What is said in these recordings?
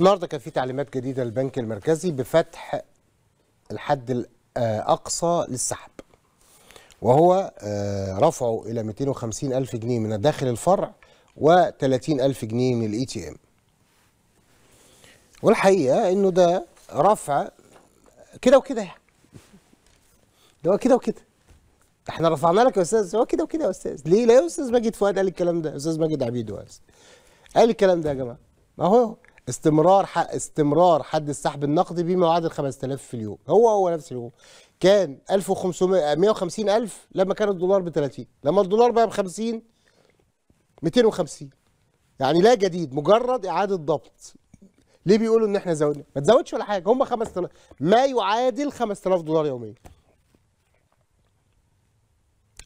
النهارده كان في تعليمات جديده للبنك المركزي بفتح الحد الاقصى للسحب وهو آه، رفعه الى 250 الف جنيه من داخل الفرع و30 الف جنيه من الاي تي ام والحقيقه انه ده رفع كده وكده يعني ده هو كده وكده احنا رفعنا لك يا استاذ هو كده وكده يا استاذ ليه لا يا استاذ ماجد فؤاد قال الكلام ده استاذ ماجد عبيد قال الكلام ده يا جماعه ما هو استمرار حق استمرار حد السحب النقدي بما يعادل 5000 في اليوم هو هو نفس اليوم كان 1500 150000 لما كان الدولار ب 30 لما الدولار بقى ب 50 250 يعني لا جديد مجرد اعاده ضبط ليه بيقولوا ان احنا زودنا ما تزودش ولا حاجه هم 5000 ما يعادل 5000 دولار يوميا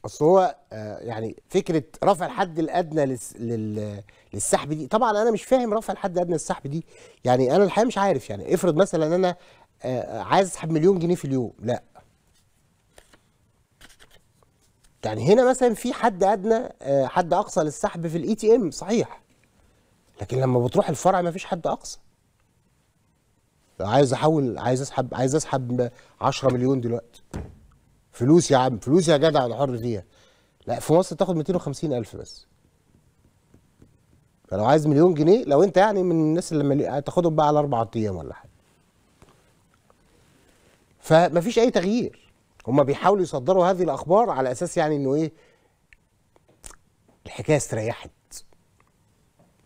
اصل هو آه، يعني فكره رفع الحد الادنى للسحب دي طبعا انا مش فاهم رفع الحد الادنى للسحب دي يعني انا الحقيقه مش عارف يعني افرض مثلا انا آه، عايز اسحب مليون جنيه في اليوم لا يعني هنا مثلا في حد ادنى آه، حد اقصى للسحب في الاي تي ام صحيح لكن لما بتروح الفرع مفيش حد اقصى عايز احول عايز اسحب عايز اسحب 10 مليون دلوقتي فلوس يا عم فلوس يا جدع انا حر فيها لا في مصر تاخد 250 الف بس فلو عايز مليون جنيه لو انت يعني من الناس اللي ملي... هتاخدهم بقى على اربع ايام ولا حاجه فمفيش اي تغيير هما بيحاولوا يصدروا هذه الاخبار على اساس يعني انه ايه الحكايه استريحت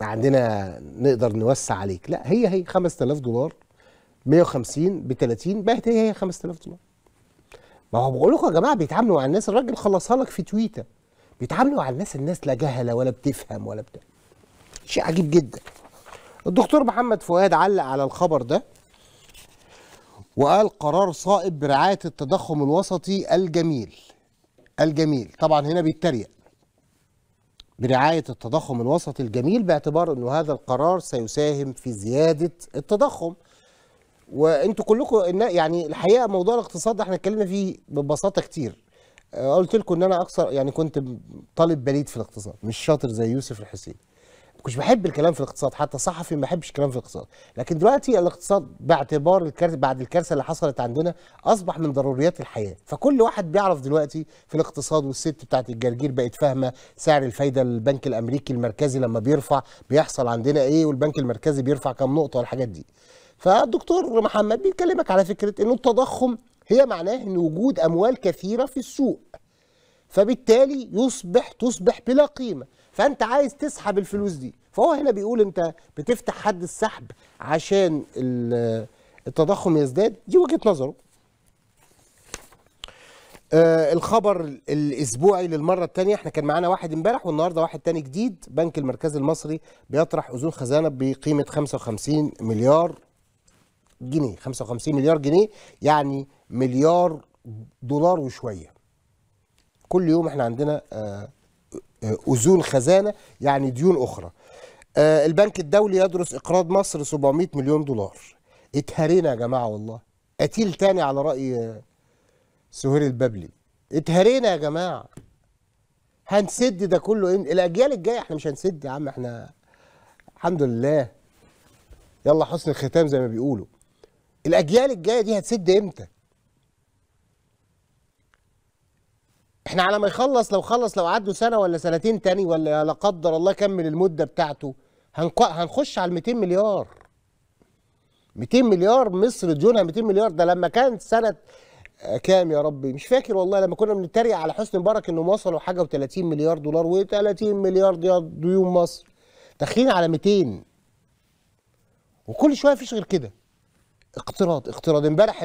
عندنا نقدر نوسع عليك لا هي هي 5000 دولار 150 ب 30 بقت هي هي 5000 دولار ما هو بقول لكم يا جماعه بيتعاملوا مع الناس الراجل خلصها لك في تويته بيتعاملوا مع الناس الناس لا جهله ولا بتفهم ولا بتاع شيء عجيب جدا الدكتور محمد فؤاد علق على الخبر ده وقال قرار صائب برعايه التضخم الوسطي الجميل الجميل طبعا هنا بيتريق برعايه التضخم الوسطي الجميل باعتبار انه هذا القرار سيساهم في زياده التضخم وانتوا كلكم يعني الحقيقه موضوع الاقتصاد احنا اتكلمنا فيه ببساطه كتير آه، قلت لكم ان انا اكثر يعني كنت طالب بليد في الاقتصاد مش شاطر زي يوسف الحسين كنتش بحب الكلام في الاقتصاد حتى صحفي ما بحبش الكلام في الاقتصاد لكن دلوقتي الاقتصاد باعتبار الكارثه بعد الكارثه اللي حصلت عندنا اصبح من ضروريات الحياه فكل واحد بيعرف دلوقتي في الاقتصاد والست بتاعه الجرجير بقت فاهمه سعر الفايده للبنك الامريكي المركزي لما بيرفع بيحصل عندنا ايه والبنك المركزي بيرفع كام نقطه والحاجات دي فالدكتور محمد بيكلمك على فكره انه التضخم هي معناه ان وجود اموال كثيره في السوق فبالتالي يصبح تصبح بلا قيمه فانت عايز تسحب الفلوس دي فهو هنا بيقول انت بتفتح حد السحب عشان التضخم يزداد دي وجهه نظره آه الخبر الاسبوعي للمره الثانيه احنا كان معانا واحد امبارح والنهارده واحد ثاني جديد بنك المركزي المصري بيطرح اذون خزانه بقيمه 55 مليار جنيه 55 مليار جنيه يعني مليار دولار وشويه كل يوم احنا عندنا اذون آه، آه، خزانه يعني ديون اخرى آه، البنك الدولي يدرس اقراض مصر 700 مليون دولار اتهرينا يا جماعه والله قتيل تاني على راي سهير البابلي اتهرينا يا جماعه هنسد ده كله الاجيال الجايه احنا مش هنسد يا عم احنا الحمد لله يلا حسن الختام زي ما بيقولوا الاجيال الجايه دي هتسد امتى احنا على ما يخلص لو خلص لو عدوا سنه ولا سنتين تاني ولا لا قدر الله كمل المده بتاعته هنخش على 200 مليار 200 مليار مصر ديونها 200 مليار ده لما كانت سنه آه، كام يا ربي مش فاكر والله لما كنا بنتريق على حسني مبارك انهم وصلوا حاجه و30 مليار دولار و30 مليار ديون مصر داخلين على 200 وكل شويه مفيش غير كده اقتراض اقتراض امبارح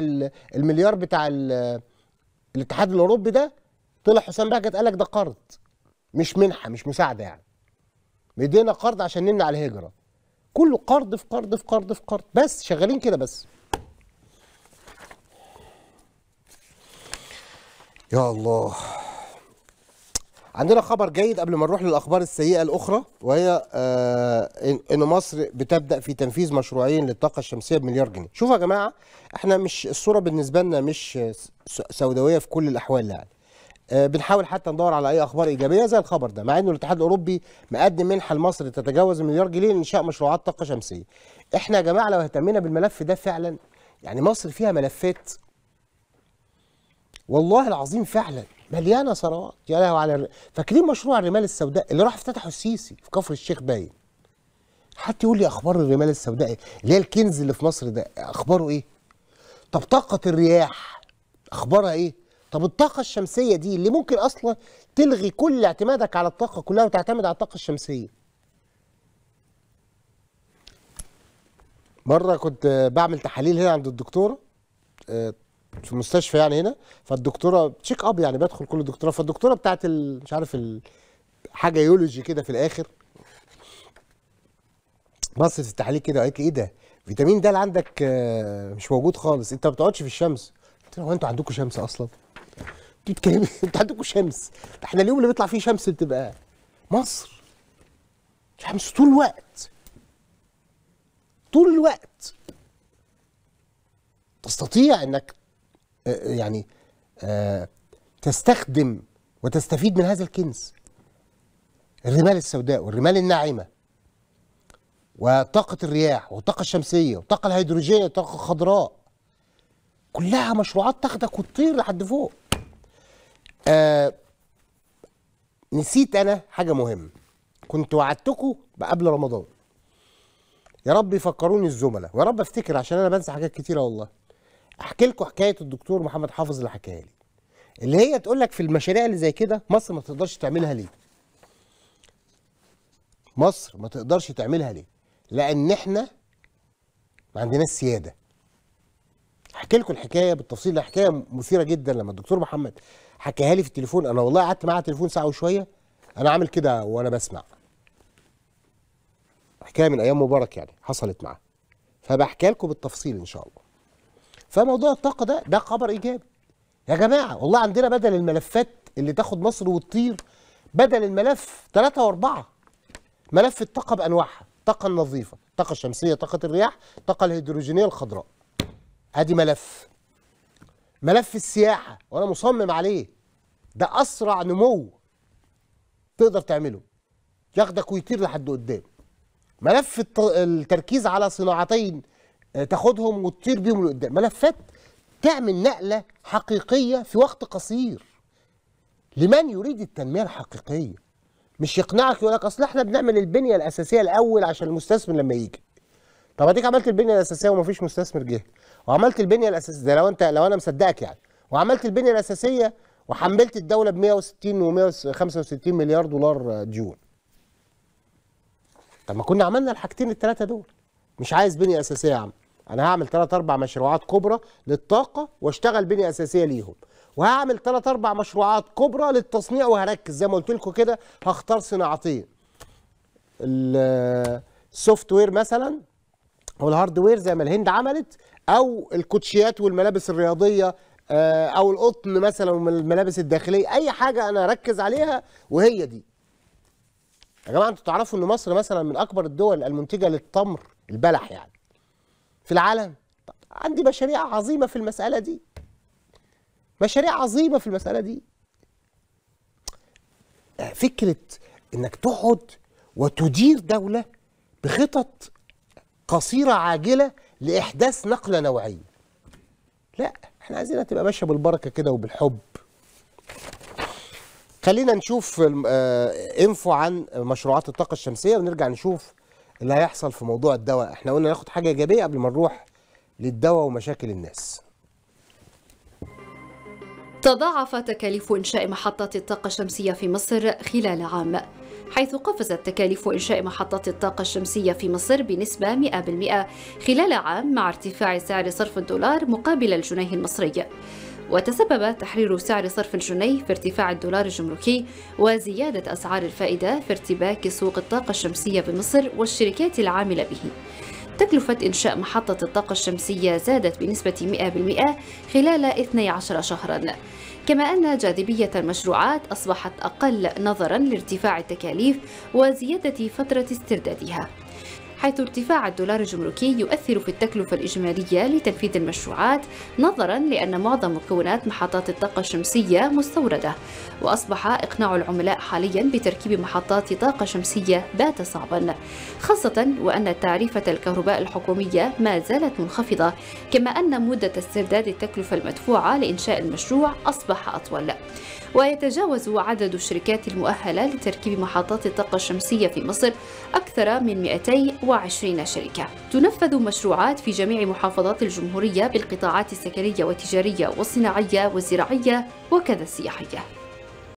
المليار بتاع الاتحاد الاوروبي ده طلع حسام بهجت قال لك ده قرض مش منحه مش مساعده يعني مدينا قرض عشان نمنع الهجره كله قرض في قرض في قرض في قرض بس شغالين كده بس يا الله عندنا خبر جيد قبل ما نروح للاخبار السيئه الاخرى وهي آه، ان مصر بتبدا في تنفيذ مشروعين للطاقه الشمسيه بمليار جنيه شوفوا يا جماعه احنا مش الصوره بالنسبه لنا مش سوداويه في كل الاحوال يعني آه، بنحاول حتى ندور على اي اخبار ايجابيه زي الخبر ده مع انه الاتحاد الاوروبي مقدم منحه لمصر تتجاوز المليار جنيه لانشاء مشروعات طاقه شمسيه احنا يا جماعه لو اهتمينا بالملف ده فعلا يعني مصر فيها ملفات والله العظيم فعلا مليانه ثروات يا له على فاكرين مشروع الرمال السوداء اللي راح افتتحه السيسي في كفر الشيخ باين حد يقول لي اخبار الرمال السوداء إيه؟ اللي هي الكنز اللي في مصر ده اخباره ايه طب طاقه الرياح اخبارها ايه طب الطاقه الشمسيه دي اللي ممكن اصلا تلغي كل اعتمادك على الطاقه كلها وتعتمد على الطاقه الشمسيه مره كنت بعمل تحاليل هنا عند الدكتوره آه، في المستشفى يعني هنا فالدكتوره تشيك اب يعني بدخل كل دكتوره فالدكتوره بتاعت ال... مش عارف ال... حاجه يولوجي كده في الاخر بصت في التحاليل كده وقالت لي ايه ده فيتامين د اللي عندك آه، مش موجود خالص انت ما بتقعدش في الشمس قلت لها هو انتوا عندكم شمس اصلا انتوا بتتكلموا انتوا عندكم شمس احنا اليوم اللي بيطلع فيه شمس بتبقى مصر شمس طول الوقت طول الوقت تستطيع انك آه، آه، يعني آه، تستخدم وتستفيد من هذا الكنز الرمال السوداء والرمال الناعمة وطاقة الرياح والطاقة الشمسية والطاقة الهيدروجينية والطاقة الخضراء كلها مشروعات تاخدك وتطير لحد فوق آه نسيت أنا حاجة مهمة كنت وعدتكم قبل رمضان يا رب يفكروني الزملاء ويا رب افتكر عشان انا بنسى حاجات كتيره والله احكي لكم حكايه الدكتور محمد حافظ اللي حكاها لي اللي هي تقول لك في المشاريع اللي زي كده مصر ما تقدرش تعملها ليه مصر ما تقدرش تعملها ليه لان احنا ما عندناش سياده احكي لكم الحكايه بالتفصيل حكايه مثيره جدا لما الدكتور محمد حكاها لي في التليفون انا والله قعدت معاه تليفون ساعه وشويه انا عامل كده وانا بسمع حكايه من ايام مبارك يعني حصلت معاه فبحكي لكم بالتفصيل ان شاء الله فموضوع الطاقه ده ده خبر ايجابي يا جماعه والله عندنا بدل الملفات اللي تاخد مصر وتطير بدل الملف ثلاثة وأربعة ملف الطاقة بأنواعها الطاقة النظيفة الطاقة الشمسية طاقة الرياح الطاقة الهيدروجينية الخضراء أدي ملف ملف السياحة وأنا مصمم عليه ده أسرع نمو تقدر تعمله ياخدك ويطير لحد قدام ملف التركيز على صناعتين آه، تاخدهم وتطير بيهم لقدام ملفات تعمل نقله حقيقيه في وقت قصير لمن يريد التنميه الحقيقيه مش يقنعك يقول لك اصل احنا بنعمل البنيه الاساسيه الاول عشان المستثمر لما يجي طب اديك عملت البنيه الاساسيه ومفيش مستثمر جه وعملت البنيه الاساسيه ده لو انت لو انا مصدقك يعني وعملت البنيه الاساسيه وحملت الدوله ب 160 و165 مليار دولار ديون طب ما كنا عملنا الحاجتين الثلاثه دول مش عايز بنيه اساسيه يا عم انا هعمل ثلاث اربع مشروعات كبرى للطاقه واشتغل بنيه اساسيه ليهم وهعمل ثلاث اربع مشروعات كبرى للتصنيع وهركز زي ما قلت لكم كده هختار صناعتين السوفت وير مثلا او وير زي ما الهند عملت او الكوتشيات والملابس الرياضيه آه، او القطن مثلا والملابس الداخليه اي حاجه انا اركز عليها وهي دي يا جماعه انتوا تعرفوا ان مصر مثلا من اكبر الدول المنتجه للتمر البلح يعني في العالم عندي مشاريع عظيمه في المساله دي مشاريع عظيمه في المساله دي فكره انك تقعد وتدير دوله بخطط قصيره عاجله لاحداث نقله نوعيه لا احنا عايزينها تبقى ماشيه بالبركه كده وبالحب خلينا نشوف انفو آه، عن مشروعات الطاقه الشمسيه ونرجع نشوف اللي هيحصل في موضوع الدواء احنا قلنا ناخد حاجه ايجابيه قبل ما نروح للدواء ومشاكل الناس تضاعف تكاليف إنشاء محطات الطاقة الشمسية في مصر خلال عام حيث قفزت تكاليف إنشاء محطات الطاقة الشمسية في مصر بنسبة 100% خلال عام مع ارتفاع سعر صرف الدولار مقابل الجنيه المصري وتسبب تحرير سعر صرف الجنيه في ارتفاع الدولار الجمركي وزيادة أسعار الفائدة في ارتباك سوق الطاقة الشمسية بمصر والشركات العاملة به تكلفة إنشاء محطة الطاقة الشمسية زادت بنسبة 100% خلال 12 شهرا كما أن جاذبية المشروعات أصبحت أقل نظرا لارتفاع التكاليف وزيادة فترة استردادها حيث ارتفاع الدولار الجمركي يؤثر في التكلفة الإجمالية لتنفيذ المشروعات نظرا لأن معظم مكونات محطات الطاقة الشمسية مستوردة وأصبح إقناع العملاء حاليا بتركيب محطات طاقة شمسية بات صعبا خاصة وأن تعريفة الكهرباء الحكومية ما زالت منخفضة كما أن مدة استرداد التكلفة المدفوعة لإنشاء المشروع أصبح أطول ويتجاوز عدد الشركات المؤهلة لتركيب محطات الطاقة الشمسية في مصر أكثر من 220 شركة تنفذ مشروعات في جميع محافظات الجمهورية بالقطاعات السكنية والتجارية والصناعية والزراعية وكذا السياحية